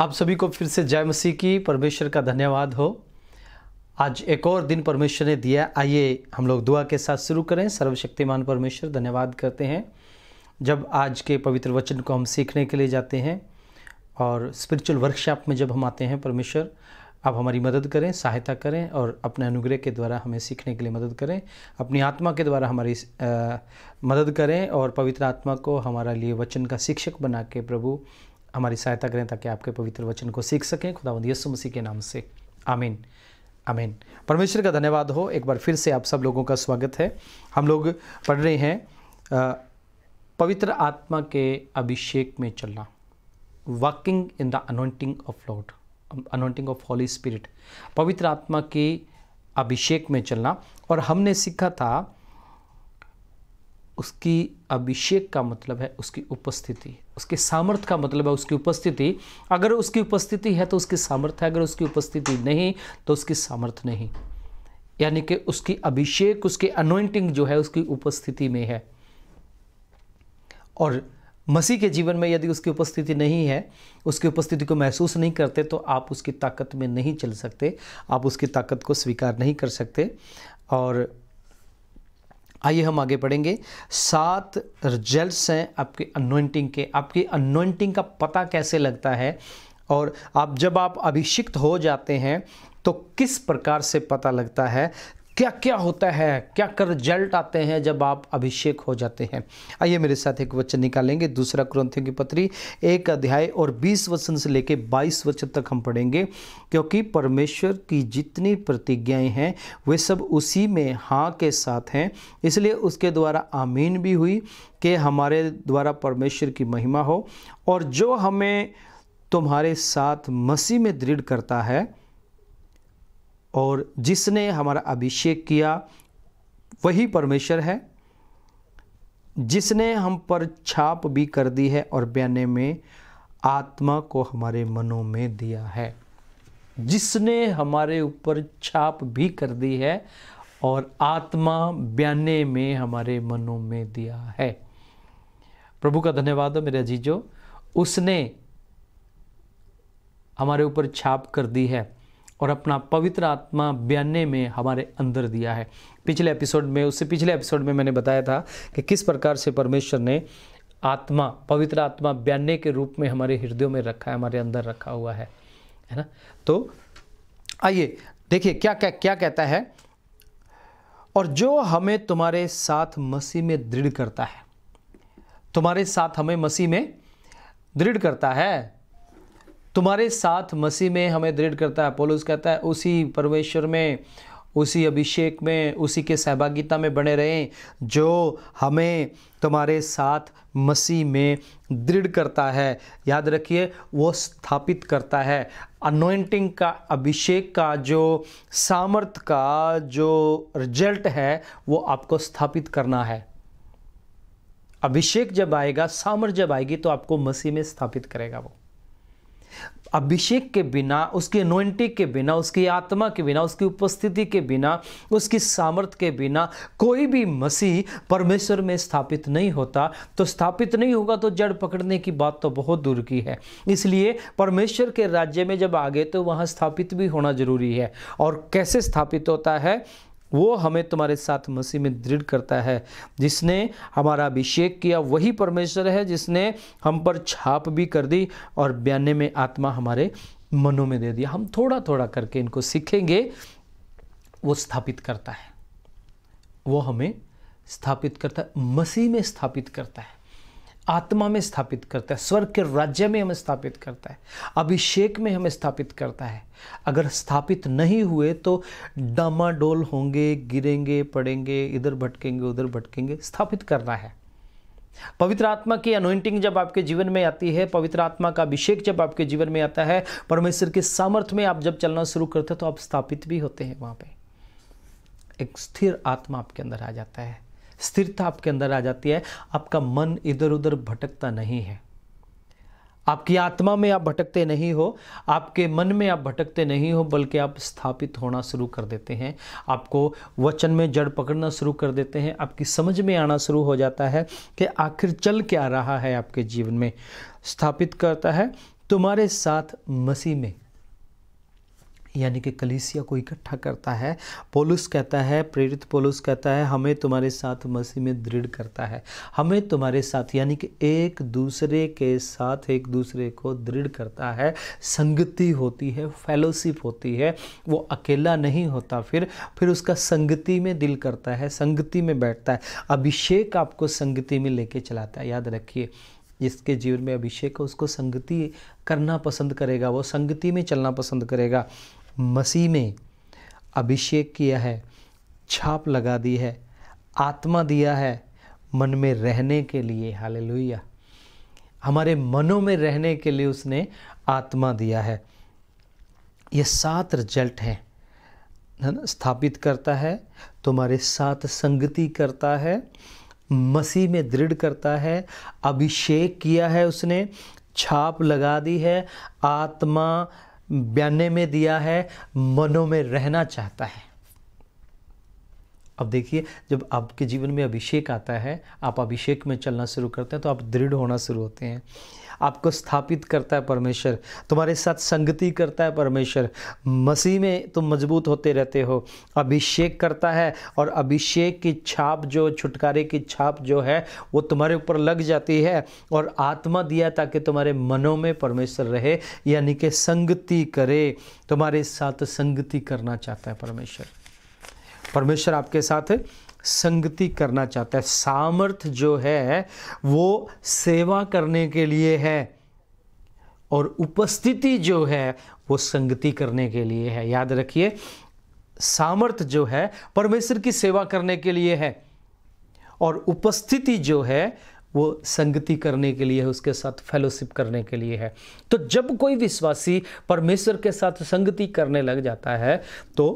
आप सभी को फिर से जय मसीह की परमेश्वर का धन्यवाद हो आज एक और दिन परमेश्वर ने दिया आइए हम लोग दुआ के साथ शुरू करें सर्वशक्तिमान परमेश्वर धन्यवाद करते हैं जब आज के पवित्र वचन को हम सीखने के लिए जाते हैं और स्पिरिचुअल वर्कशॉप में जब हम आते हैं परमेश्वर आप हमारी मदद करें सहायता करें और अपने अनुग्रह के द्वारा हमें सीखने के लिए मदद करें अपनी आत्मा के द्वारा हमारी आ, मदद करें और पवित्र आत्मा को हमारा लिए वचन का शिक्षक बना के प्रभु हमारी सहायता करें ताकि आपके पवित्र वचन को सीख सकें खुदावंद यीशु मसीह के नाम से आमीन आमीन परमेश्वर का धन्यवाद हो एक बार फिर से आप सब लोगों का स्वागत है हम लोग पढ़ रहे हैं पवित्र आत्मा के अभिषेक में चलना walking in the anointing of Lord anointing of Holy Spirit पवित्र आत्मा के अभिषेक में चलना और हमने सीखा था उसकी अभिषेक का मतलब है उसकी उपस्थिति उसके सामर्थ्य का मतलब है उसकी उपस्थिति अगर उसकी उपस्थिति है तो उसकी सामर्थ्य है अगर उसकी उपस्थिति नहीं तो उसकी सामर्थ्य नहीं यानी कि उसकी अभिषेक उसकी अनोइंटिंग जो है उसकी उपस्थिति में है और मसीह के जीवन में यदि उसकी उपस्थिति नहीं है उसकी उपस्थिति को महसूस नहीं करते तो आप उसकी ताकत में नहीं चल सकते आप उसकी ताकत को स्वीकार नहीं कर सकते और आइए हम आगे पढ़ेंगे सात रिजल्ट हैं आपके अनोइंटिंग के आपकी अनोइंटिंग का पता कैसे लगता है और आप जब आप अभिषिक्त हो जाते हैं तो किस प्रकार से पता लगता है क्या क्या होता है क्या क्या रिजल्ट आते हैं जब आप अभिषेक हो जाते हैं आइए मेरे साथ एक वचन निकालेंगे दूसरा क्रंथियों की पत्री एक अध्याय और बीस वचन से लेके बाईस वचन तक हम पढ़ेंगे क्योंकि परमेश्वर की जितनी प्रतिज्ञाएं हैं वे सब उसी में हाँ के साथ हैं इसलिए उसके द्वारा आमीन भी हुई कि हमारे द्वारा परमेश्वर की महिमा हो और जो हमें तुम्हारे साथ मसीह में दृढ़ करता है और जिसने हमारा अभिषेक किया वही परमेश्वर है जिसने हम पर छाप भी कर दी है और बयाने में आत्मा को हमारे मनों में दिया है जिसने हमारे ऊपर छाप भी कर दी है और आत्मा बयाने में हमारे मनों में दिया है प्रभु का धन्यवाद हो मेरे अजीजो उसने हमारे ऊपर छाप कर दी है और अपना पवित्र आत्मा बयाने में हमारे अंदर दिया है पिछले एपिसोड में उससे पिछले एपिसोड में मैंने बताया था कि किस प्रकार से परमेश्वर ने आत्मा पवित्र आत्मा बयाने के रूप में हमारे हृदयों में रखा है हमारे अंदर रखा हुआ है है ना तो आइए देखिए क्या क्या क्या कहता है और जो हमें तुम्हारे साथ मसीह में दृढ़ करता है तुम्हारे साथ हमें मसीह में दृढ़ करता है तुम्हारे साथ मसीह में हमें दृढ़ करता है पोलूस कहता है उसी परमेश्वर में उसी अभिषेक में उसी के सहभागिता में बने रहें जो हमें तुम्हारे साथ मसीह में दृढ़ करता है याद रखिए वो स्थापित करता है अनोइंटिंग का अभिषेक का जो सामर्थ का जो रिजल्ट है वो आपको स्थापित करना है अभिषेक जब आएगा सामर्थ जब आएगी तो आपको मसीह में स्थापित करेगा वो अभिषेक के बिना उसकी अनोइंटिंग के बिना उसकी आत्मा के बिना उसकी उपस्थिति के बिना उसकी सामर्थ्य के बिना कोई भी मसीह परमेश्वर में स्थापित नहीं होता तो स्थापित नहीं होगा तो जड़ पकड़ने की बात तो बहुत दूर की है इसलिए परमेश्वर के राज्य में जब आ गए तो वहाँ स्थापित भी होना जरूरी है और कैसे स्थापित होता है वो हमें तुम्हारे साथ मसीह में दृढ़ करता है जिसने हमारा अभिषेक किया वही परमेश्वर है जिसने हम पर छाप भी कर दी और बयाने में आत्मा हमारे मनों में दे दिया हम थोड़ा थोड़ा करके इनको सीखेंगे वो स्थापित करता है वो हमें स्थापित करता है मसीह में स्थापित करता है आत्मा में स्थापित करता है स्वर्ग के राज्य में हमें स्थापित करता है अभिषेक में हमें स्थापित करता है अगर स्थापित नहीं हुए तो डामाडोल होंगे गिरेंगे पड़ेंगे इधर भटकेंगे उधर भटकेंगे स्थापित करना है पवित्र आत्मा की अनोइंटिंग जब आपके जीवन में आती है पवित्र आत्मा का अभिषेक जब आपके जीवन में आता है परमेश्वर के सामर्थ्य में आप जब चलना शुरू करते हो तो आप स्थापित भी होते हैं वहाँ पे एक स्थिर आत्मा आपके अंदर आ जाता है स्थिरता आपके अंदर आ जाती है आपका मन इधर उधर भटकता नहीं है आपकी आत्मा में आप भटकते नहीं हो आपके मन में आप भटकते नहीं हो बल्कि आप स्थापित होना शुरू कर देते हैं आपको वचन में जड़ पकड़ना शुरू कर देते हैं आपकी समझ में आना शुरू हो जाता है कि आखिर चल क्या रहा है आपके जीवन में स्थापित करता है तुम्हारे साथ मसीह में यानी कि कलीसिया को इकट्ठा करता है पोलुस कहता है प्रेरित पोलुस कहता है हमें तुम्हारे साथ मसीह में दृढ़ करता है हमें तुम्हारे साथ यानी कि एक दूसरे के साथ एक दूसरे को दृढ़ करता है संगति होती है फेलोशिप होती है वो अकेला नहीं होता फिर फिर उसका संगति में दिल करता है संगति में बैठता है अभिषेक आपको संगति में लेके चलाता है याद रखिए जिसके जीवन में अभिषेक है उसको संगति करना पसंद करेगा वो संगति में चलना पसंद करेगा मसीह में अभिषेक किया है छाप लगा दी है आत्मा दिया है मन में रहने के लिए हालेलुया हमारे मनों में रहने के लिए उसने आत्मा दिया है ये सात रिजल्ट हैं है ना स्थापित करता है तुम्हारे साथ संगति करता है मसीह में दृढ़ करता है अभिषेक किया है उसने छाप लगा दी है आत्मा बयाने में दिया है मनो में रहना चाहता है अब देखिए जब आपके जीवन में अभिषेक आता है आप अभिषेक में चलना शुरू करते हैं तो आप दृढ़ होना शुरू होते हैं आपको स्थापित करता है परमेश्वर तुम्हारे साथ संगति करता है परमेश्वर मसीह में तुम मजबूत होते रहते हो अभिषेक करता है और अभिषेक की छाप जो छुटकारे की छाप जो है वो तुम्हारे ऊपर लग जाती है और आत्मा दिया ताकि तुम्हारे मनों में परमेश्वर रहे यानी कि संगति करे तुम्हारे साथ संगति करना चाहता है परमेश्वर परमेश्वर आपके साथ संगति करना चाहता है सामर्थ्य जो है वो सेवा करने के लिए है और उपस्थिति जो है वो संगति करने के लिए है याद रखिए सामर्थ्य जो है परमेश्वर की सेवा करने के लिए है और उपस्थिति जो है वो संगति करने के लिए है उसके साथ फेलोशिप करने के लिए है तो जब कोई विश्वासी परमेश्वर के साथ संगति करने लग जाता है तो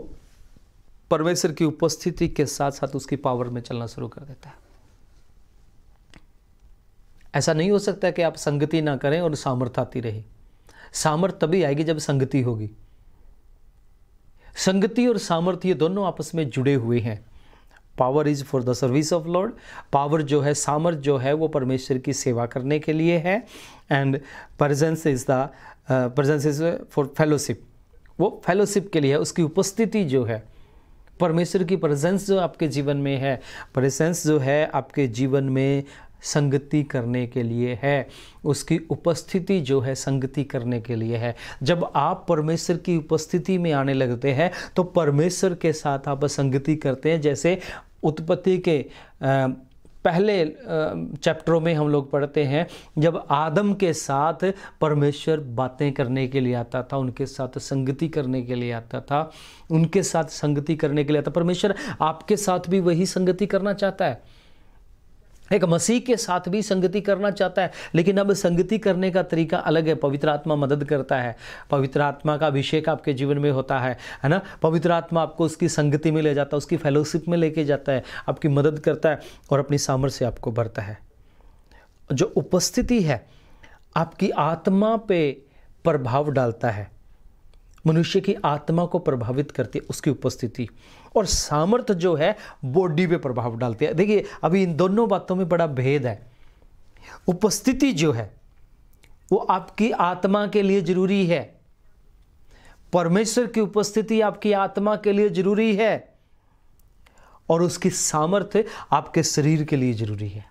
परमेश्वर की उपस्थिति के साथ साथ उसकी पावर में चलना शुरू कर देता है ऐसा नहीं हो सकता कि आप संगति ना करें और सामर्थ आती रहे सामर्थ तभी आएगी जब संगति होगी संगति और सामर्थ्य ये दोनों आपस में जुड़े हुए हैं power is for the service of Lord power जो है सामर्थ जो है वो परमेश्वर की सेवा करने के लिए है and presence is the presence is for fellowship वो फेलोशिप के लिए है उसकी उपस्थिति जो है परमेश्वर की प्रेजेंस जो आपके जीवन में है प्रेजेंस जो है आपके जीवन में संगति करने के लिए है उसकी उपस्थिति जो है संगति करने के लिए है जब आप परमेश्वर की उपस्थिति में आने लगते हैं तो परमेश्वर के साथ आप संगति करते हैं जैसे उत्पत्ति के आ, पहले चैप्टरों में हम लोग पढ़ते हैं जब आदम के साथ परमेश्वर बातें करने के लिए आता था उनके साथ संगति करने के लिए आता था उनके साथ संगति करने के लिए आता परमेश्वर आपके साथ भी वही संगति करना चाहता है एक मसीह के साथ भी संगति करना चाहता है लेकिन अब संगति करने का तरीका अलग है पवित्र आत्मा मदद करता है पवित्र आत्मा का अभिषेक आपके जीवन में होता है है ना पवित्र आत्मा आपको उसकी संगति में ले जाता है उसकी फेलोशिप में लेके जाता है आपकी मदद करता है और अपनी सामर्थ्य आपको भरता है जो उपस्थिति है आपकी आत्मा पे प्रभाव डालता है मनुष्य की आत्मा को प्रभावित करती है उसकी उपस्थिति और सामर्थ्य जो है बॉडी पे प्रभाव डालती है देखिए अभी इन दोनों बातों में बड़ा भेद है उपस्थिति जो है वो आपकी आत्मा के लिए जरूरी है परमेश्वर की उपस्थिति आपकी आत्मा के लिए जरूरी है और उसकी सामर्थ्य आपके शरीर के लिए जरूरी है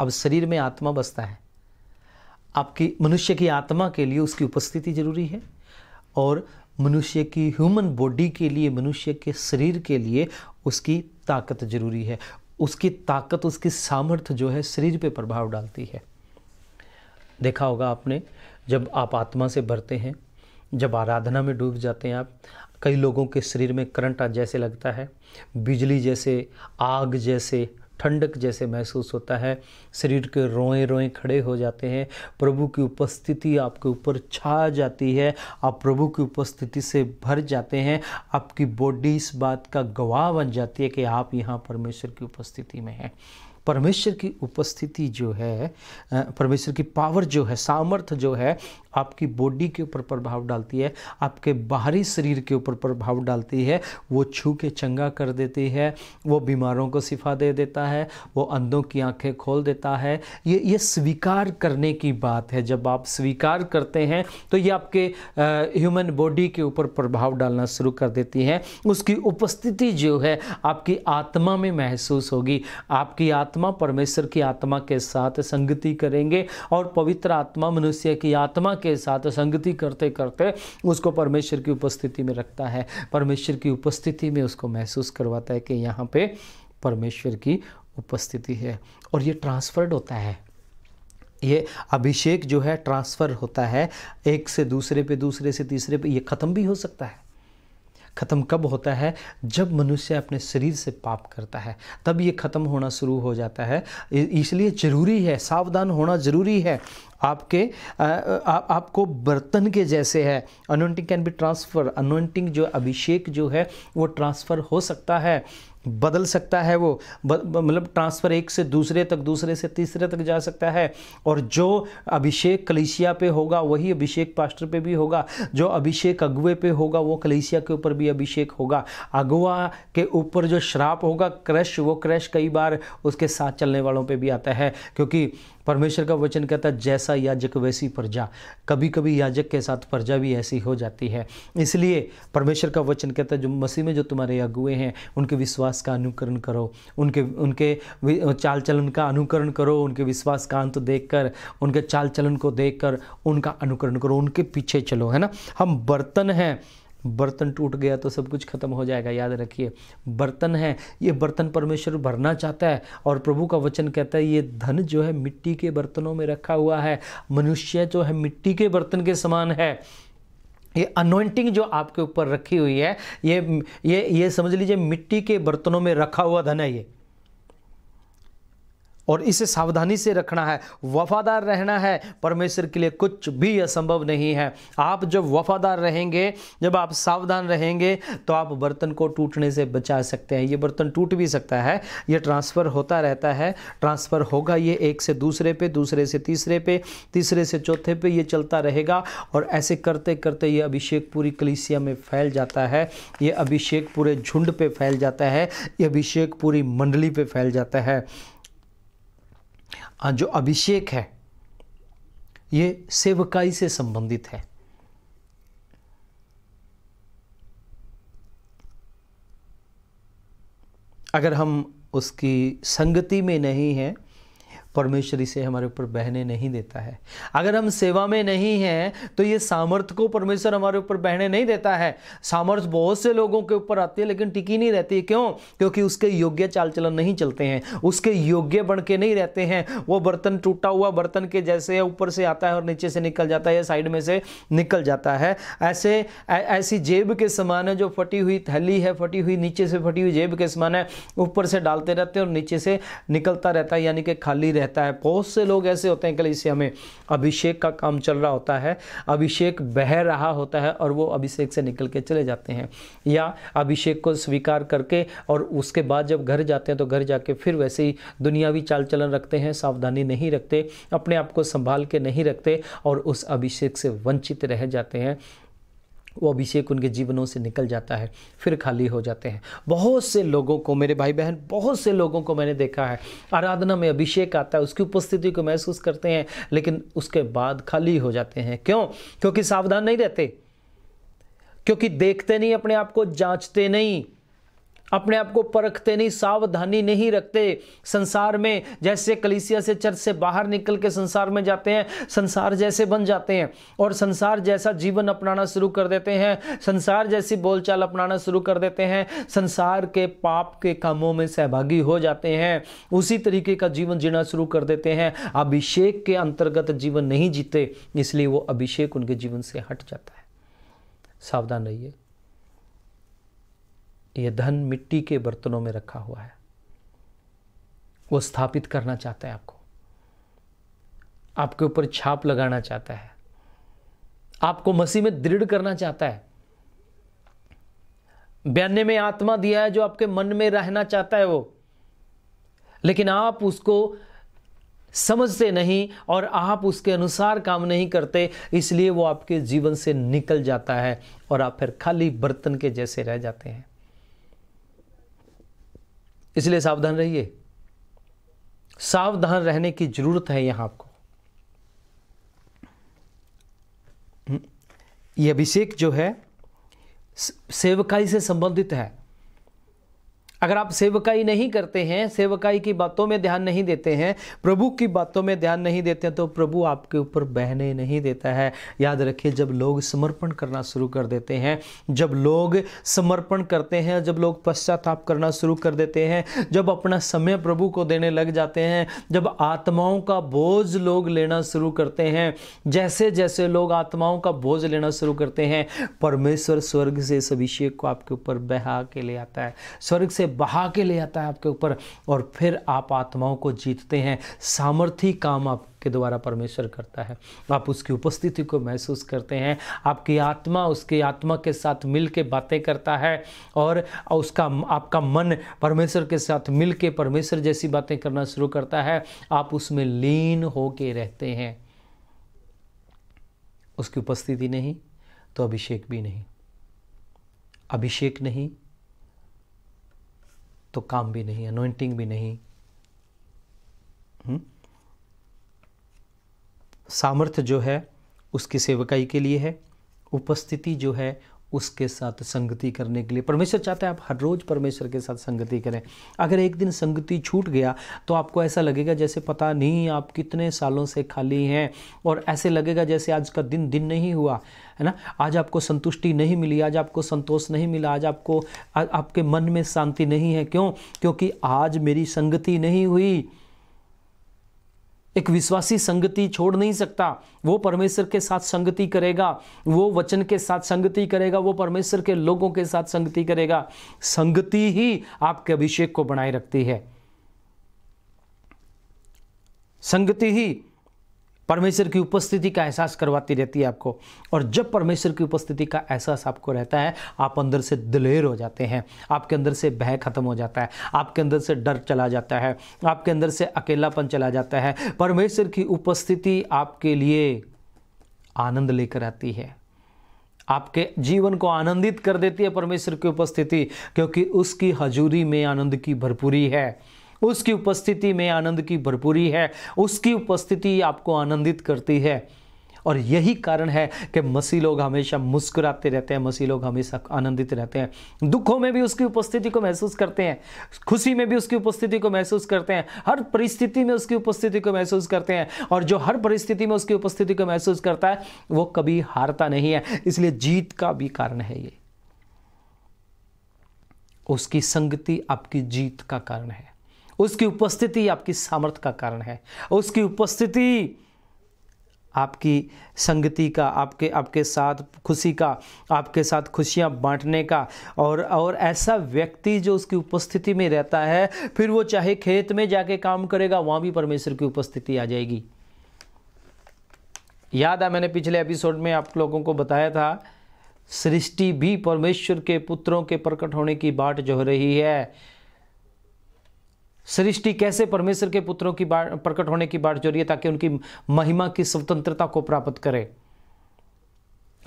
अब शरीर में आत्मा बसता है आपकी मनुष्य की आत्मा के लिए उसकी उपस्थिति जरूरी है और मनुष्य की ह्यूमन बॉडी के लिए मनुष्य के शरीर के लिए उसकी ताकत जरूरी है उसकी ताकत उसकी सामर्थ्य जो है शरीर पे प्रभाव डालती है देखा होगा आपने जब आप आत्मा से भरते हैं जब आराधना में डूब जाते हैं आप कई लोगों के शरीर में करंट जैसे लगता है बिजली जैसे आग जैसे ठंडक जैसे महसूस होता है शरीर के रोए रोए खड़े हो जाते हैं प्रभु की उपस्थिति आपके ऊपर छा जाती है आप प्रभु की उपस्थिति से भर जाते हैं आपकी बॉडी इस बात का गवाह बन जाती है कि आप यहाँ परमेश्वर की उपस्थिति में हैं परमेश्वर की उपस्थिति जो है परमेश्वर की पावर जो है सामर्थ्य जो है आपकी बॉडी के ऊपर प्रभाव डालती है आपके बाहरी शरीर के ऊपर प्रभाव डालती है वो छू के चंगा कर देती है वो बीमारों को शिफा दे देता है वो अंधों की आंखें खोल देता है ये ये स्वीकार करने की बात है जब आप स्वीकार करते हैं तो ये आपके ह्यूमन बॉडी के ऊपर प्रभाव डालना शुरू कर देती है उसकी उपस्थिति जो है आपकी आत्मा में महसूस होगी आपकी आत्मा आत्मा परमेश्वर की आत्मा के साथ संगति करेंगे और पवित्र आत्मा मनुष्य की आत्मा के साथ संगति करते करते उसको परमेश्वर की उपस्थिति में रखता है परमेश्वर की उपस्थिति में उसको महसूस करवाता है कि यहाँ पे परमेश्वर की उपस्थिति है और ये ट्रांसफर्ड होता है ये अभिषेक जो है ट्रांसफ़र होता है एक से दूसरे पे दूसरे से तीसरे पे ये ख़त्म भी हो सकता है ख़त्म कब होता है जब मनुष्य अपने शरीर से पाप करता है तब ये ख़त्म होना शुरू हो जाता है इसलिए ज़रूरी है सावधान होना ज़रूरी है आपके आ, आ, आपको बर्तन के जैसे है anointing can be transfer anointing जो अभिषेक जो है वो ट्रांसफ़र हो सकता है बदल सकता है वो मतलब ट्रांसफ़र एक से दूसरे तक दूसरे से तीसरे तक जा सकता है और जो अभिषेक कलेशिया पे होगा वही अभिषेक पास्टर पे भी होगा जो अभिषेक अगुए पे होगा वो कलेशिया के ऊपर भी अभिषेक होगा अगुआ के ऊपर जो श्राप होगा क्रश वो क्रश कई बार उसके साथ चलने वालों पे भी आता है क्योंकि परमेश्वर का वचन कहता है जैसा याजक वैसी प्रजा कभी कभी याजक के साथ प्रजा भी ऐसी हो जाती है इसलिए परमेश्वर का वचन कहता है जो मसीह में जो तुम्हारे अगुए हैं उनके विश्वास का अनुकरण करो उनके उनके चाल चलन का अनुकरण करो उनके विश्वास का अंत कर उनके चाल चलन को कर उनका अनुकरण करो उनके पीछे चलो है ना हम बर्तन हैं बर्तन टूट गया तो सब कुछ खत्म हो जाएगा याद रखिए बर्तन है ये बर्तन परमेश्वर भरना चाहता है और प्रभु का वचन कहता है ये धन जो है मिट्टी के बर्तनों में रखा हुआ है मनुष्य जो है मिट्टी के बर्तन के समान है ये अनोइंटिंग जो आपके ऊपर रखी हुई है ये ये ये समझ लीजिए मिट्टी के बर्तनों में रखा हुआ धन है ये और इसे सावधानी से रखना है वफादार रहना है परमेश्वर के लिए कुछ भी असंभव नहीं है आप जब वफादार रहेंगे जब आप सावधान रहेंगे तो आप बर्तन को टूटने से बचा सकते हैं ये बर्तन टूट भी सकता है ये ट्रांसफ़र होता रहता है ट्रांसफ़र होगा ये एक से दूसरे पे दूसरे से तीसरे पे तीसरे से चौथे पे ये चलता रहेगा और ऐसे करते करते ये अभिषेक पूरी कलिसिया में फैल जाता है ये अभिषेक पूरे झुंड पर फैल जाता है ये अभिषेक पूरी मंडली पर फैल जाता है जो अभिषेक है ये सेवकाई से संबंधित है अगर हम उसकी संगति में नहीं हैं परमेश्वर इसे हमारे ऊपर बहने नहीं देता है अगर हम सेवा में नहीं हैं तो ये सामर्थ को परमेश्वर हमारे ऊपर बहने नहीं देता है सामर्थ बहुत से लोगों के ऊपर आती है लेकिन टिकी नहीं रहती क्यों क्योंकि उसके योग्य चाल चलन नहीं चलते हैं उसके योग्य बन के नहीं रहते हैं वो बर्तन टूटा हुआ बर्तन के जैसे ऊपर से आता है और नीचे से निकल जाता है या साइड में से निकल जाता है ऐसे ऐसी जेब के समान है जो फटी हुई थैली है फटी हुई नीचे से फटी हुई जेब के समान है ऊपर से डालते रहते हैं और नीचे से निकलता रहता है यानी कि खाली रहता है बहुत से लोग ऐसे होते हैं कल कलीसिया में अभिषेक का काम चल रहा होता है अभिषेक बह रहा होता है और वो अभिषेक से निकल के चले जाते हैं या अभिषेक को स्वीकार करके और उसके बाद जब घर जाते हैं तो घर जाके फिर वैसे ही दुनियावी चाल चलन रखते हैं सावधानी नहीं रखते अपने आप को संभाल के नहीं रखते और उस अभिषेक से वंचित रह जाते हैं वो अभिषेक उनके जीवनों से निकल जाता है फिर खाली हो जाते हैं बहुत से लोगों को मेरे भाई बहन बहुत से लोगों को मैंने देखा है आराधना में अभिषेक आता है उसकी उपस्थिति को महसूस करते हैं लेकिन उसके बाद खाली हो जाते हैं क्यों क्योंकि सावधान नहीं रहते क्योंकि देखते नहीं अपने आप को जांचते नहीं अपने आप को परखते नहीं सावधानी नहीं रखते संसार में जैसे कलिसिया से चर्च से बाहर निकल के संसार में जाते हैं संसार जैसे बन जाते हैं और संसार जैसा जीवन अपनाना शुरू कर देते हैं संसार जैसी बोलचाल अपनाना शुरू कर देते हैं संसार के पाप के कामों में सहभागी हो जाते हैं उसी तरीके का जीवन जीना शुरू कर देते हैं अभिषेक के अंतर्गत जीवन नहीं जीते इसलिए वो अभिषेक उनके जीवन से हट जाता है सावधान रहिए ये धन मिट्टी के बर्तनों में रखा हुआ है वो स्थापित करना चाहता है आपको आपके ऊपर छाप लगाना चाहता है आपको मसीह में दृढ़ करना चाहता है बयाने में आत्मा दिया है जो आपके मन में रहना चाहता है वो लेकिन आप उसको समझते नहीं और आप उसके अनुसार काम नहीं करते इसलिए वो आपके जीवन से निकल जाता है और आप फिर खाली बर्तन के जैसे रह जाते हैं इसलिए सावधान रहिए सावधान रहने की जरूरत है यहां आपको ये अभिषेक जो है सेवकाई से संबंधित है अगर आप सेवकाई नहीं करते हैं सेवकाई की बातों में ध्यान नहीं देते हैं प्रभु की बातों में ध्यान नहीं देते हैं तो प्रभु आपके ऊपर बहने नहीं देता है याद रखिए जब लोग समर्पण करना शुरू कर देते हैं जब लोग समर्पण करते हैं जब लोग पश्चाताप करना शुरू कर देते हैं जब अपना समय प्रभु को देने लग जाते हैं जब आत्माओं का बोझ लोग लेना शुरू करते हैं जैसे जैसे लोग आत्माओं का बोझ लेना शुरू करते हैं परमेश्वर स्वर्ग से इस अभिषेक को आपके ऊपर बहा के ले आता है स्वर्ग से बहा के ले आता है आपके ऊपर और फिर आप आत्माओं को जीतते हैं सामर्थ्य काम आपके द्वारा परमेश्वर करता है आप उसकी उपस्थिति को महसूस करते हैं आपकी आत्मा उसकी आत्मा के साथ मिल के बातें करता है और उसका आपका मन परमेश्वर के साथ मिल के परमेश्वर जैसी बातें करना शुरू करता है आप उसमें लीन हो के रहते हैं उसकी उपस्थिति नहीं तो अभिषेक भी नहीं अभिषेक नहीं तो काम भी नहीं अनोइंटिंग भी नहीं हम्म? सामर्थ्य जो है उसकी सेवकाई के लिए है उपस्थिति जो है उसके साथ संगति करने के लिए परमेश्वर चाहते हैं आप हर रोज़ परमेश्वर के साथ संगति करें अगर एक दिन संगति छूट गया तो आपको ऐसा लगेगा जैसे पता नहीं आप कितने सालों से खाली हैं और ऐसे लगेगा जैसे आज का दिन दिन नहीं हुआ है ना आज आपको संतुष्टि नहीं मिली आज आपको संतोष नहीं मिला आज आपको आ, आपके मन में शांति नहीं है क्यों क्योंकि आज मेरी संगति नहीं हुई एक विश्वासी संगति छोड़ नहीं सकता वो परमेश्वर के साथ संगति करेगा वो वचन के साथ संगति करेगा वो परमेश्वर के लोगों के साथ संगति करेगा संगति ही आपके अभिषेक को बनाए रखती है संगति ही परमेश्वर की उपस्थिति का एहसास करवाती रहती है आपको और जब परमेश्वर की उपस्थिति का एहसास आपको रहता है आप अंदर से दिलेर हो जाते हैं आपके अंदर से भय खत्म हो जाता है आपके अंदर से डर चला जाता है आपके अंदर से अकेलापन चला जाता है परमेश्वर की उपस्थिति आपके लिए आनंद लेकर आती है आपके जीवन को आनंदित कर देती है परमेश्वर की उपस्थिति क्योंकि उसकी हजूरी में आनंद की भरपूरी है उसकी उपस्थिति में आनंद की भरपूरी है उसकी उपस्थिति आपको आनंदित करती है और यही कारण है कि मसी लोग हमेशा मुस्कुराते रहते हैं मसी लोग हमेशा आनंदित रहते हैं दुखों में भी उसकी उपस्थिति को महसूस करते हैं खुशी में भी उसकी उपस्थिति को महसूस करते हैं हर परिस्थिति में उसकी उपस्थिति को महसूस करते हैं और जो हर परिस्थिति में उसकी उपस्थिति को महसूस करता है वो कभी हारता नहीं है इसलिए जीत का भी कारण है ये उसकी संगति आपकी जीत का कारण है उसकी उपस्थिति आपकी सामर्थ्य का कारण है उसकी उपस्थिति आपकी संगति का आपके आपके साथ खुशी का आपके साथ खुशियां बांटने का और और ऐसा व्यक्ति जो उसकी उपस्थिति में रहता है फिर वो चाहे खेत में जाके काम करेगा वहाँ भी परमेश्वर की उपस्थिति आ जाएगी याद है मैंने पिछले एपिसोड में आप लोगों को बताया था सृष्टि भी परमेश्वर के पुत्रों के प्रकट होने की बाट जो रही है सृष्टि कैसे परमेश्वर के पुत्रों की बाढ़ प्रकट होने की बाढ़ जो रही है ताकि उनकी महिमा की स्वतंत्रता को प्राप्त करें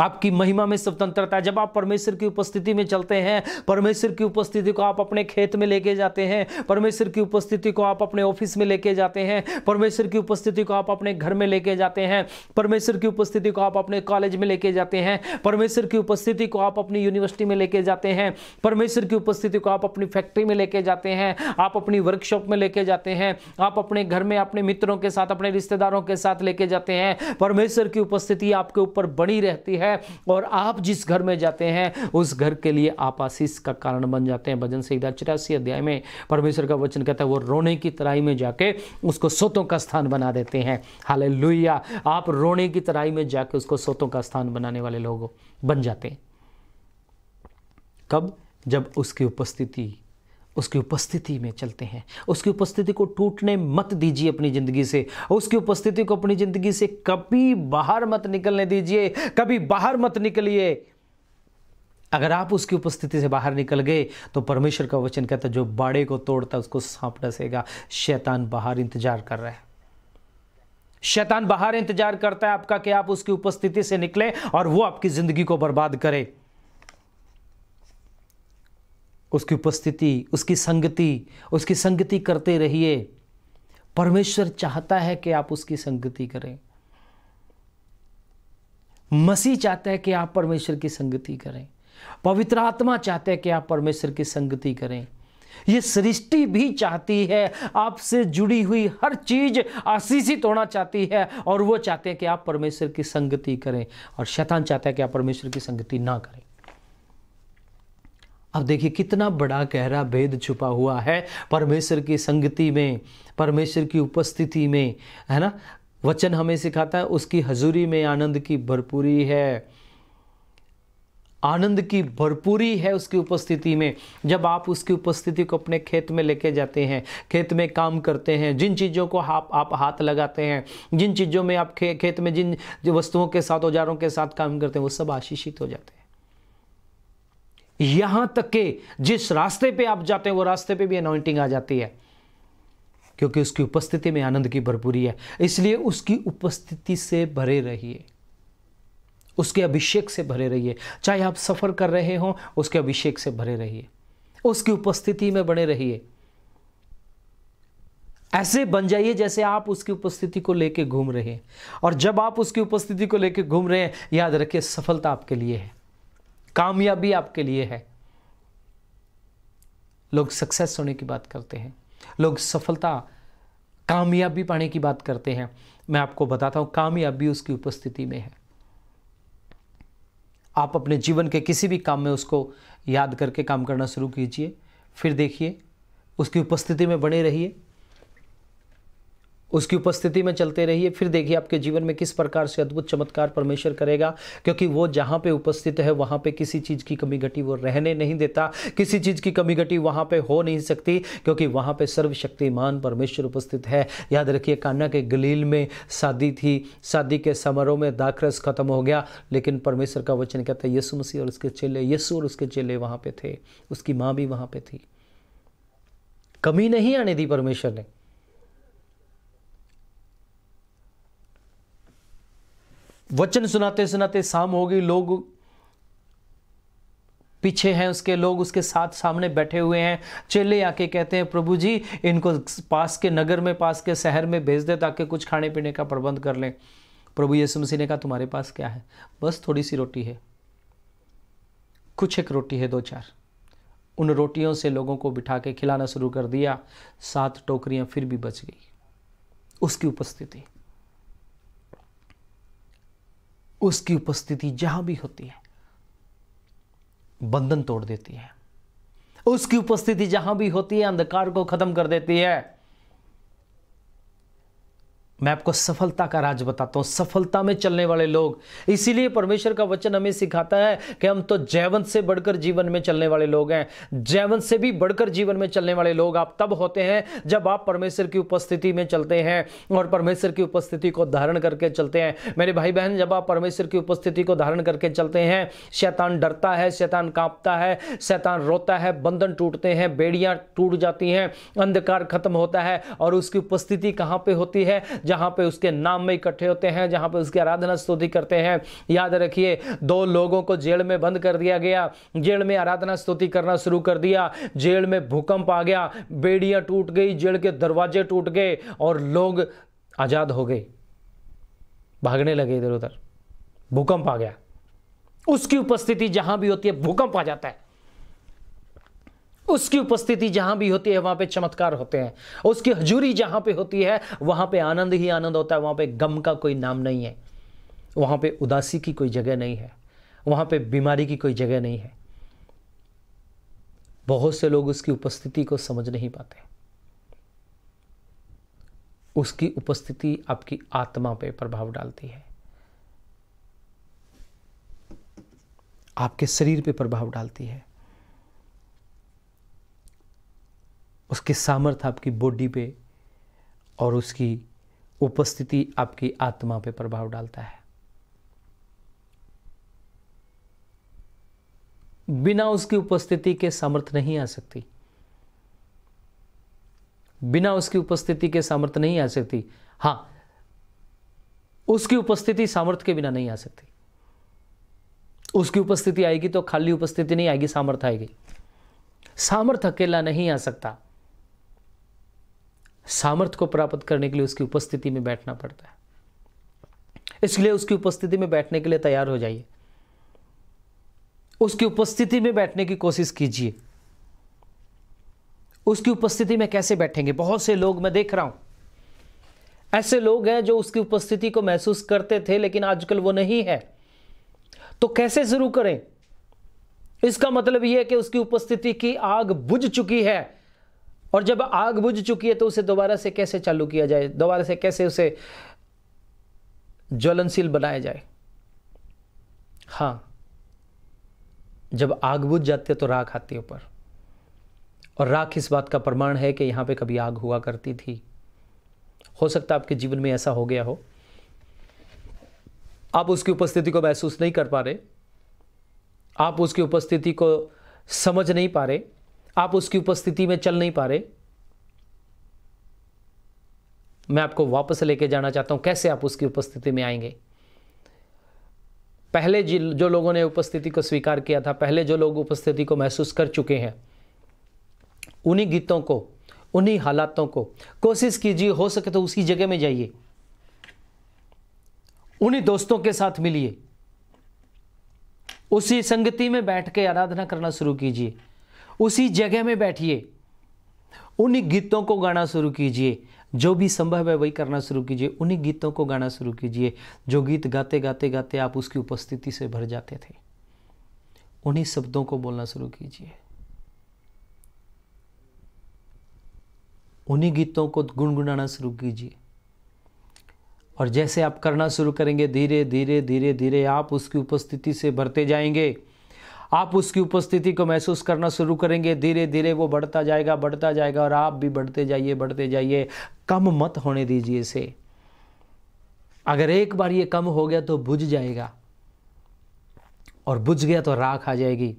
आपकी महिमा में स्वतंत्रता जब आप परमेश्वर की उपस्थिति में चलते हैं परमेश्वर की उपस्थिति को आप अपने खेत में लेके जाते हैं परमेश्वर की उपस्थिति को आप अपने ऑफिस में लेके जाते हैं परमेश्वर की उपस्थिति को आप अपने घर में लेके जाते हैं परमेश्वर की उपस्थिति को आप अपने कॉलेज में लेके जाते हैं परमेश्वर की उपस्थिति को आप अपनी यूनिवर्सिटी में लेके जाते हैं परमेश्वर की उपस्थिति को आप अपनी फैक्ट्री में लेके जाते हैं आप अपनी वर्कशॉप में लेके जाते हैं आप अपने घर में अपने मित्रों के साथ अपने रिश्तेदारों के साथ लेके जाते हैं परमेश्वर की उपस्थिति आपके ऊपर बनी रहती है है और आप जिस घर में जाते हैं उस घर के लिए आप आशीष का कारण बन जाते हैं भजन संहिता चौरासी अध्याय में परमेश्वर का वचन कहता है वो रोने की तराई में जाके उसको सोतों का स्थान बना देते हैं हाल आप रोने की तराई में जाके उसको सोतों का स्थान बनाने वाले लोग बन जाते हैं कब जब उसकी उपस्थिति उसकी उपस्थिति में चलते हैं उसकी उपस्थिति को टूटने मत दीजिए अपनी ज़िंदगी से उसकी उपस्थिति को अपनी ज़िंदगी से कभी बाहर मत निकलने दीजिए कभी बाहर मत निकलिए अगर आप उसकी उपस्थिति से बाहर निकल गए तो परमेश्वर का वचन कहता जो बाड़े को तोड़ता उसको सांप डसेगा शैतान बाहर इंतजार कर रहा है शैतान बाहर इंतजार करता है आपका कि आप उसकी उपस्थिति से निकले और वो आपकी ज़िंदगी को बर्बाद करे उसकी उपस्थिति उसकी संगति उसकी संगति करते रहिए परमेश्वर चाहता है कि आप उसकी संगति करें मसीह चाहता है कि आप परमेश्वर की संगति करें पवित्र आत्मा चाहते हैं कि आप परमेश्वर की संगति करें यह सृष्टि भी चाहती है आपसे जुड़ी हुई हर चीज आशीषित होना चाहती है और वो चाहते हैं कि आप परमेश्वर की संगति करें और शैतान चाहता है कि आप परमेश्वर की संगति ना करें अब देखिए कितना बड़ा गहरा भेद छुपा हुआ है परमेश्वर की संगति में परमेश्वर की उपस्थिति में है ना वचन हमें सिखाता है उसकी हजूरी में आनंद की भरपूरी है आनंद की भरपूरी है उसकी उपस्थिति में जब आप उसकी उपस्थिति को अपने खेत में लेके जाते हैं खेत में काम करते हैं जिन चीज़ों को आप आप हाथ लगाते हैं जिन चीज़ों में आप खे, खेत में जिन वस्तुओं के साथ औजारों के साथ काम करते हैं वो सब आशीषित हो जाते हैं यहां तक के जिस रास्ते पे आप जाते हैं वो रास्ते पे भी अनॉइंटिंग आ जाती है क्योंकि उसकी उपस्थिति में आनंद की भरपूरी है इसलिए उसकी उपस्थिति से भरे रहिए उसके अभिषेक से भरे रहिए चाहे आप सफ़र कर रहे हो उसके अभिषेक से भरे रहिए उसकी उपस्थिति में बने रहिए ऐसे बन जाइए जैसे आप उसकी उपस्थिति को लेकर घूम रहे हैं और जब आप उसकी उपस्थिति को लेकर घूम रहे हैं याद रखिए सफलता आपके लिए है कामयाबी आपके लिए है लोग सक्सेस होने की बात करते हैं लोग सफलता कामयाबी पाने की बात करते हैं मैं आपको बताता हूं कामयाबी उसकी उपस्थिति में है आप अपने जीवन के किसी भी काम में उसको याद करके काम करना शुरू कीजिए फिर देखिए उसकी उपस्थिति में बने रहिए उसकी उपस्थिति में चलते रहिए फिर देखिए आपके जीवन में किस प्रकार से अद्भुत चमत्कार परमेश्वर करेगा क्योंकि वो जहाँ पे उपस्थित है वहाँ पे किसी चीज़ की कमी घटी वो रहने नहीं देता किसी चीज़ की कमी घटी वहाँ पे हो नहीं सकती क्योंकि वहाँ पे सर्वशक्तिमान परमेश्वर उपस्थित है याद रखिए कान्ना के गलील में शादी थी शादी के समारोह में दाखरस खत्म हो गया लेकिन परमेश्वर का वचन कहता है यसु मसीह और उसके चेले यसु और उसके चेले वहाँ पर थे उसकी माँ भी वहाँ पर थी कमी नहीं आने दी परमेश्वर ने वचन सुनाते सुनाते शाम हो गई लोग पीछे हैं उसके लोग उसके साथ सामने बैठे हुए हैं चेले आके कहते हैं प्रभु जी इनको पास के नगर में पास के शहर में भेज दे ताकि कुछ खाने पीने का प्रबंध कर लें प्रभु यीशु मसीह ने कहा तुम्हारे पास क्या है बस थोड़ी सी रोटी है कुछ एक रोटी है दो चार उन रोटियों से लोगों को बिठा के खिलाना शुरू कर दिया सात टोकरियां फिर भी बच गई उसकी उपस्थिति उसकी उपस्थिति जहां भी होती है बंधन तोड़ देती है उसकी उपस्थिति जहां भी होती है अंधकार को खत्म कर देती है मैं आपको सफलता का राज बताता हूँ सफलता में चलने वाले लोग इसीलिए परमेश्वर का वचन हमें सिखाता है कि हम तो जैवंत से बढ़कर जीवन में चलने वाले लोग हैं जैवंत से भी बढ़कर जीवन में चलने वाले लोग आप तब होते हैं जब आप परमेश्वर की उपस्थिति में चलते हैं और परमेश्वर की उपस्थिति को धारण करके चलते हैं मेरे भाई बहन जब आप परमेश्वर की उपस्थिति को धारण करके चलते हैं शैतान डरता है शैतान कांपता है शैतान रोता है बंधन टूटते हैं बेड़ियाँ टूट जाती हैं अंधकार खत्म होता है और उसकी उपस्थिति कहाँ पर होती है जहां पे उसके नाम में इकट्ठे होते हैं जहां पे उसकी आराधना स्तुति करते हैं याद रखिए दो लोगों को जेल में बंद कर दिया गया जेल में आराधना स्तुति करना शुरू कर दिया जेल में भूकंप आ गया बेड़ियां टूट गई जेल के दरवाजे टूट गए और लोग आज़ाद हो गए भागने लगे इधर उधर भूकंप आ गया उसकी उपस्थिति जहां भी होती है भूकंप आ जाता है उसकी उपस्थिति जहां भी होती है वहां पे चमत्कार होते हैं उसकी हजूरी जहां पे होती है वहां पे आनंद ही आनंद होता है वहां पे गम का कोई नाम नहीं है वहां पे उदासी की कोई जगह नहीं है वहां पे बीमारी की कोई जगह नहीं है बहुत से लोग उसकी उपस्थिति को समझ नहीं पाते उसकी उपस्थिति आपकी आत्मा पे प्रभाव डालती है आपके शरीर पे प्रभाव डालती है उसके सामर्थ्य आपकी बॉडी पे और उसकी उपस्थिति आपकी आत्मा पे प्रभाव डालता है बिना उसकी उपस्थिति के सामर्थ्य नहीं आ सकती बिना उसकी उपस्थिति के सामर्थ्य नहीं आ सकती हां उसकी उपस्थिति सामर्थ्य के बिना नहीं आ सकती उसकी उपस्थिति आएगी तो खाली उपस्थिति नहीं आएगी सामर्थ्य आएगी सामर्थ्य अकेला नहीं आ सकता सामर्थ्य को प्राप्त करने के लिए उसकी उपस्थिति में बैठना पड़ता है इसलिए उसकी उपस्थिति में बैठने के लिए तैयार हो जाइए उसकी उपस्थिति में बैठने की कोशिश कीजिए उसकी उपस्थिति में कैसे बैठेंगे बहुत से लोग मैं देख रहा हूं ऐसे लोग हैं जो उसकी उपस्थिति को महसूस करते थे लेकिन आजकल वो नहीं है तो कैसे शुरू करें इसका मतलब यह है कि उसकी उपस्थिति की आग बुझ चुकी है और जब आग बुझ चुकी है तो उसे दोबारा से कैसे चालू किया जाए दोबारा से कैसे उसे ज्वलनशील बनाया जाए हाँ जब आग बुझ जाती है तो राख आती है ऊपर और राख इस बात का प्रमाण है कि यहां पे कभी आग हुआ करती थी हो सकता है आपके जीवन में ऐसा हो गया हो आप उसकी उपस्थिति को महसूस नहीं कर पा रहे आप उसकी उपस्थिति को समझ नहीं पा रहे आप उसकी उपस्थिति में चल नहीं पा रहे मैं आपको वापस लेके जाना चाहता हूं कैसे आप उसकी उपस्थिति में आएंगे पहले जो लोगों ने उपस्थिति को स्वीकार किया था पहले जो लोग उपस्थिति को महसूस कर चुके हैं उन्हीं गीतों को उन्हीं हालातों को कोशिश कीजिए हो सके तो उसी जगह में जाइए उन्हीं दोस्तों के साथ मिलिए उसी संगति में बैठ के आराधना करना शुरू कीजिए उसी जगह में बैठिए उन्हीं गीतों को गाना शुरू कीजिए जो भी संभव है वही करना शुरू कीजिए उन्हीं गीतों को गाना शुरू कीजिए जो गीत गाते गाते गाते आप उसकी उपस्थिति से भर जाते थे उन्हीं शब्दों को बोलना शुरू कीजिए उन्हीं गीतों को गुनगुनाना शुरू कीजिए और जैसे आप करना शुरू करेंगे धीरे धीरे धीरे धीरे आप उसकी उपस्थिति से भरते जाएंगे आप उसकी उपस्थिति को महसूस करना शुरू करेंगे धीरे धीरे वो बढ़ता जाएगा बढ़ता जाएगा और आप भी बढ़ते जाइए बढ़ते जाइए कम मत होने दीजिए इसे अगर एक बार ये कम हो गया तो बुझ जाएगा और बुझ गया तो राख आ जाएगी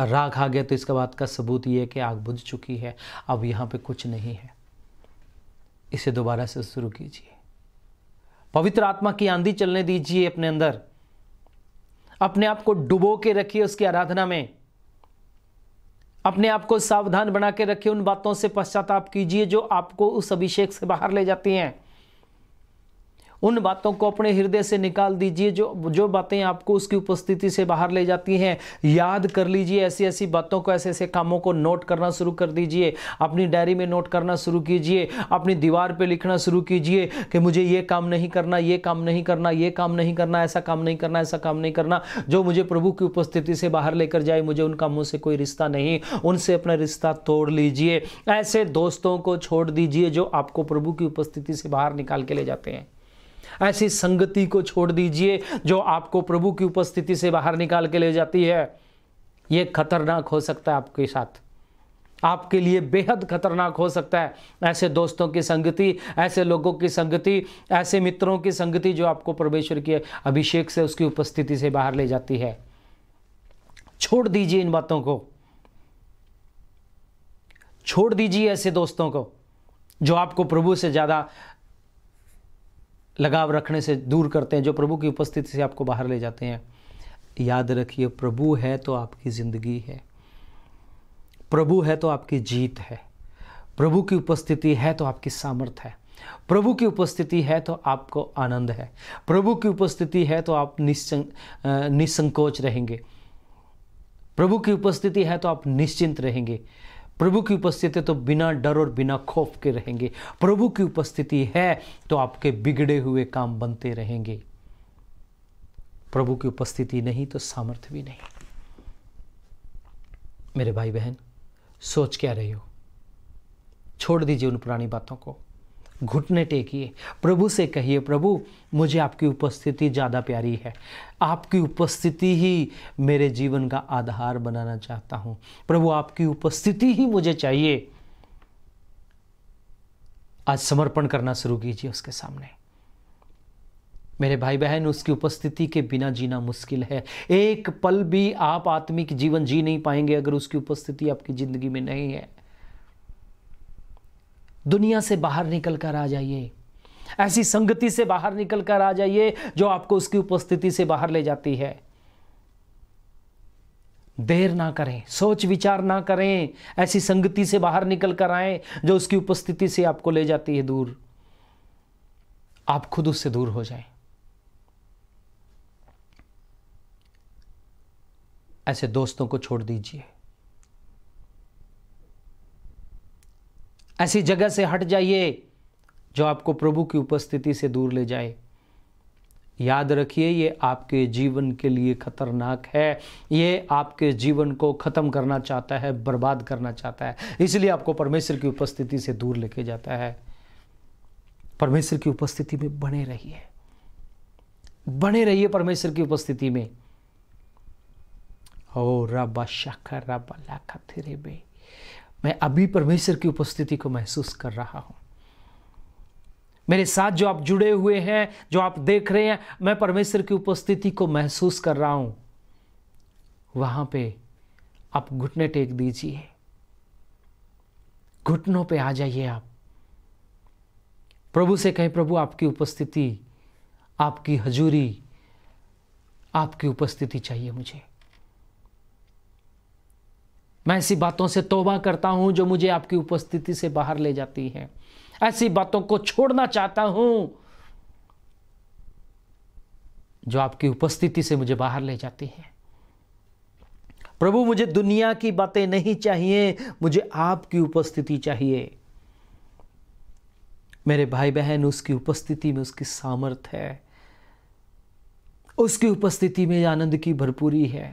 राख आ गया तो इसका बात का सबूत यह कि आग बुझ चुकी है अब यहां पे कुछ नहीं है इसे दोबारा से शुरू कीजिए पवित्र आत्मा की आंधी चलने दीजिए अपने अंदर अपने आप को डुबो के रखिए उसकी आराधना में अपने आप को सावधान बना के रखिए उन बातों से पश्चाताप कीजिए जो आपको उस अभिषेक से बाहर ले जाती हैं उन बातों को अपने हृदय से निकाल दीजिए जो जो बातें आपको उसकी उपस्थिति से बाहर ले जाती हैं याद कर लीजिए ऐसी ऐसी बातों को ऐसे ऐसे कामों को नोट करना शुरू कर दीजिए अपनी डायरी में नोट करना शुरू कीजिए अपनी दीवार पर लिखना शुरू कीजिए कि मुझे ये काम नहीं करना ये काम नहीं करना ये काम नहीं करना ऐसा काम नहीं करना ऐसा काम नहीं करना जो मुझे प्रभु की उपस्थिति से बाहर लेकर जाए मुझे उन कामों से कोई रिश्ता नहीं उनसे अपना रिश्ता तोड़ लीजिए ऐसे दोस्तों को छोड़ दीजिए जो आपको प्रभु की उपस्थिति से बाहर निकाल के ले जाते हैं ऐसी संगति को छोड़ दीजिए जो आपको प्रभु की उपस्थिति से बाहर निकाल के ले जाती है यह खतरनाक हो सकता है आपके साथ आपके लिए बेहद खतरनाक हो सकता है ऐसे दोस्तों की संगति ऐसे लोगों की संगति ऐसे मित्रों की संगति जो आपको परमेश्वर के अभिषेक से उसकी उपस्थिति से बाहर ले जाती है छोड़ दीजिए इन बातों को छोड़ दीजिए ऐसे दोस्तों को जो आपको प्रभु से ज़्यादा लगाव रखने से दूर करते हैं जो प्रभु की उपस्थिति से आपको बाहर ले जाते हैं याद रखिए प्रभु है तो आपकी ज़िंदगी है प्रभु है तो आपकी जीत है प्रभु की उपस्थिति है तो आपकी सामर्थ है प्रभु की उपस्थिति है तो आपको आनंद है प्रभु की उपस्थिति है तो आप निसंकोच रहेंगे प्रभु की उपस्थिति है तो आप निश्चिंत रहेंगे प्रभु की उपस्थिति तो बिना डर और बिना खौफ के रहेंगे प्रभु की उपस्थिति है तो आपके बिगड़े हुए काम बनते रहेंगे प्रभु की उपस्थिति नहीं तो सामर्थ्य भी नहीं मेरे भाई बहन सोच क्या रहे हो छोड़ दीजिए उन पुरानी बातों को घुटने टेकिए प्रभु से कहिए प्रभु मुझे आपकी उपस्थिति ज़्यादा प्यारी है आपकी उपस्थिति ही मेरे जीवन का आधार बनाना चाहता हूँ प्रभु आपकी उपस्थिति ही मुझे चाहिए आज समर्पण करना शुरू कीजिए उसके सामने मेरे भाई बहन उसकी उपस्थिति के बिना जीना मुश्किल है एक पल भी आप आत्मिक जीवन जी नहीं पाएंगे अगर उसकी उपस्थिति आपकी ज़िंदगी में नहीं है दुनिया से बाहर निकल कर आ जाइए ऐसी संगति से बाहर निकल कर आ जाइए जो आपको उसकी उपस्थिति से बाहर ले जाती है देर ना करें सोच विचार ना करें ऐसी संगति से बाहर निकल कर आए जो उसकी उपस्थिति से आपको ले जाती है दूर आप खुद उससे दूर हो जाएं ऐसे दोस्तों को छोड़ दीजिए ऐसी जगह से हट जाइए जो आपको प्रभु की उपस्थिति से दूर ले जाए याद रखिए ये आपके जीवन के लिए खतरनाक है ये आपके जीवन को ख़त्म करना चाहता है बर्बाद करना चाहता है इसलिए आपको परमेश्वर की उपस्थिति से दूर लेके जाता है परमेश्वर की उपस्थिति में बने रहिए बने रहिए परमेश्वर की उपस्थिति में ओ रबा शाखा रबा लाखा थिरे में मैं अभी परमेश्वर की उपस्थिति को महसूस कर रहा हूं मेरे साथ जो आप जुड़े हुए हैं जो आप देख रहे हैं मैं परमेश्वर की उपस्थिति को महसूस कर रहा हूं वहां पे आप घुटने टेक दीजिए घुटनों पे आ जाइए आप प्रभु से कहें प्रभु आपकी उपस्थिति आपकी हजूरी आपकी उपस्थिति चाहिए मुझे मैं ऐसी बातों से तोबा करता हूं जो मुझे आपकी उपस्थिति से बाहर ले जाती है ऐसी बातों को छोड़ना चाहता हूं जो आपकी उपस्थिति से मुझे बाहर ले जाती है प्रभु मुझे दुनिया की बातें नहीं चाहिए मुझे आपकी उपस्थिति चाहिए मेरे भाई बहन उसकी उपस्थिति में उसकी सामर्थ है उसकी उपस्थिति में आनंद की भरपूरी है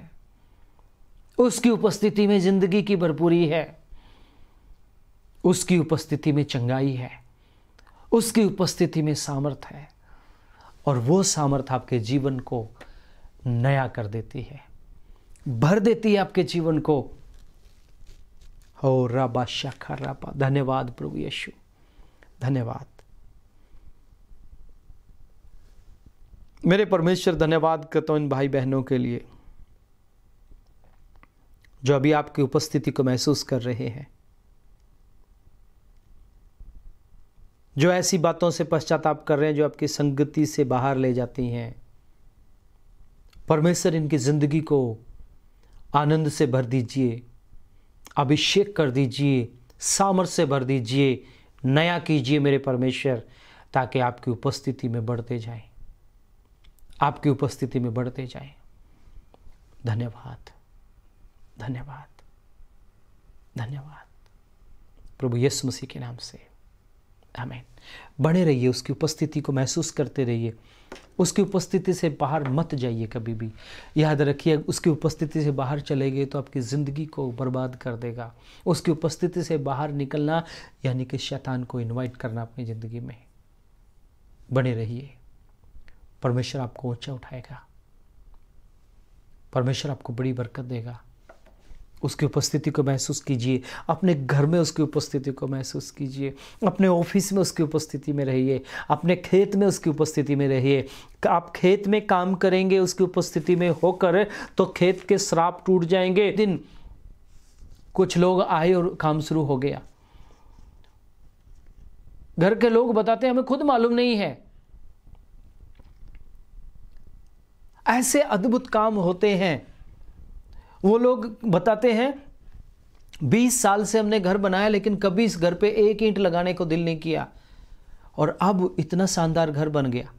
उसकी उपस्थिति में जिंदगी की भरपूरी है उसकी उपस्थिति में चंगाई है उसकी उपस्थिति में सामर्थ है और वो सामर्थ आपके जीवन को नया कर देती है भर देती है आपके जीवन को हो राबा शाखा राबा धन्यवाद प्रभु यशु धन्यवाद मेरे परमेश्वर धन्यवाद करता हूं इन भाई बहनों के लिए जो अभी आपकी उपस्थिति को महसूस कर रहे हैं जो ऐसी बातों से पश्चाताप कर रहे हैं जो आपकी संगति से बाहर ले जाती हैं परमेश्वर इनकी ज़िंदगी को आनंद से भर दीजिए अभिषेक कर दीजिए सामर्थ्य से भर दीजिए नया कीजिए मेरे परमेश्वर ताकि आपकी उपस्थिति में बढ़ते जाएं आपकी उपस्थिति में बढ़ते जाएं धन्यवाद धन्यवाद धन्यवाद प्रभु यीशु मसीह के नाम से हमें बने रहिए उसकी उपस्थिति को महसूस करते रहिए उसकी उपस्थिति से बाहर मत जाइए कभी भी याद रखिए उसकी उपस्थिति से बाहर चले गए तो आपकी ज़िंदगी को बर्बाद कर देगा उसकी उपस्थिति से बाहर निकलना यानी कि शैतान को इनवाइट करना अपनी ज़िंदगी में बने रहिए परमेश्वर आपको ऊंचा उठाएगा परमेश्वर आपको बड़ी बरकत देगा उसकी उपस्थिति को महसूस कीजिए अपने घर में उसकी उपस्थिति को महसूस कीजिए अपने ऑफिस में उसकी उपस्थिति में रहिए अपने खेत में उसकी उपस्थिति में रहिए आप खेत में काम करेंगे उसकी उपस्थिति में होकर तो खेत के श्राप टूट जाएंगे दिन कुछ लोग आए और काम शुरू हो गया घर के लोग बताते हैं हमें खुद मालूम नहीं है ऐसे अद्भुत काम होते हैं वो लोग बताते हैं 20 साल से हमने घर बनाया लेकिन कभी इस घर पे एक ईंट लगाने को दिल नहीं किया और अब इतना शानदार घर बन गया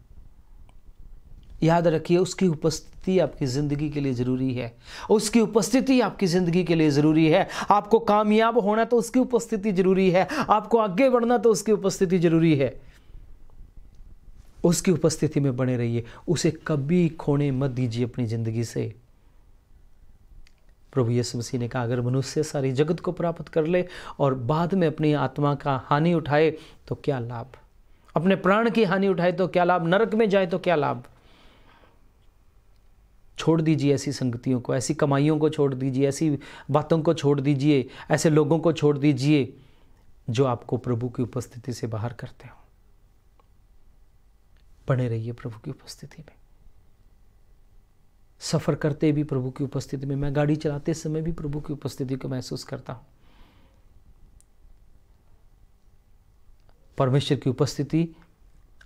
याद रखिए उसकी उपस्थिति आपकी ज़िंदगी के लिए ज़रूरी है उसकी उपस्थिति आपकी ज़िंदगी के लिए ज़रूरी है आपको कामयाब होना तो उसकी उपस्थिति ज़रूरी है आपको आगे बढ़ना तो उसकी उपस्थिति ज़रूरी है उसकी उपस्थिति में बने रहिए उसे कभी खोने मत दीजिए अपनी ज़िंदगी से प्रभु यीशु मसीह ने कहा अगर मनुष्य सारी जगत को प्राप्त कर ले और बाद में अपनी आत्मा का हानि उठाए तो क्या लाभ अपने प्राण की हानि उठाए तो क्या लाभ नरक में जाए तो क्या लाभ छोड़ दीजिए ऐसी संगतियों को ऐसी कमाइयों को छोड़ दीजिए ऐसी बातों को छोड़ दीजिए ऐसे लोगों को छोड़ दीजिए जो आपको प्रभु की उपस्थिति से बाहर करते हो बने रहिए प्रभु की उपस्थिति में सफ़र करते भी प्रभु की उपस्थिति में मैं गाड़ी चलाते समय भी प्रभु की उपस्थिति को महसूस करता हूँ परमेश्वर की उपस्थिति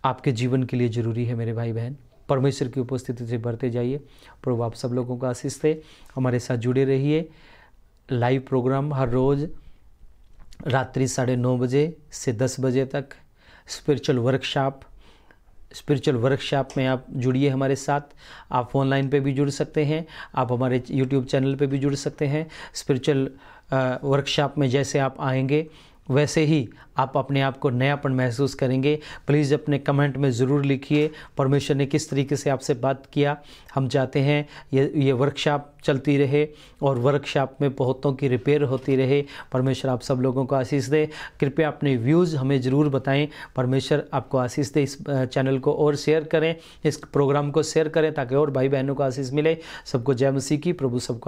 आपके जीवन के लिए ज़रूरी है मेरे भाई बहन परमेश्वर की उपस्थिति से बढ़ते जाइए प्रभु आप सब लोगों का आशीष थे हमारे साथ जुड़े रहिए लाइव प्रोग्राम हर रोज़ रात्रि साढ़े नौ बजे से दस बजे तक स्पिरिचुअल वर्कशॉप स्पिरिचुअल वर्कशॉप में आप जुड़िए हमारे साथ आप ऑनलाइन पे भी जुड़ सकते हैं आप हमारे यूट्यूब चैनल पे भी जुड़ सकते हैं स्पिरिचुअल वर्कशॉप uh, में जैसे आप आएंगे वैसे ही आप अपने आप को नयापन महसूस करेंगे प्लीज़ अपने कमेंट में ज़रूर लिखिए परमेश्वर ने किस तरीके से आपसे बात किया हम चाहते हैं ये ये वर्कशॉप चलती रहे और वर्कशॉप में बहुतों की रिपेयर होती रहे परमेश्वर आप सब लोगों को आशीष दे कृपया अपने व्यूज़ हमें ज़रूर बताएं परमेश्वर आपको आशीष दे इस चैनल को और शेयर करें इस प्रोग्राम को शेयर करें ताकि और भाई बहनों को आशीष मिले सबको जय मसीह की प्रभु सबको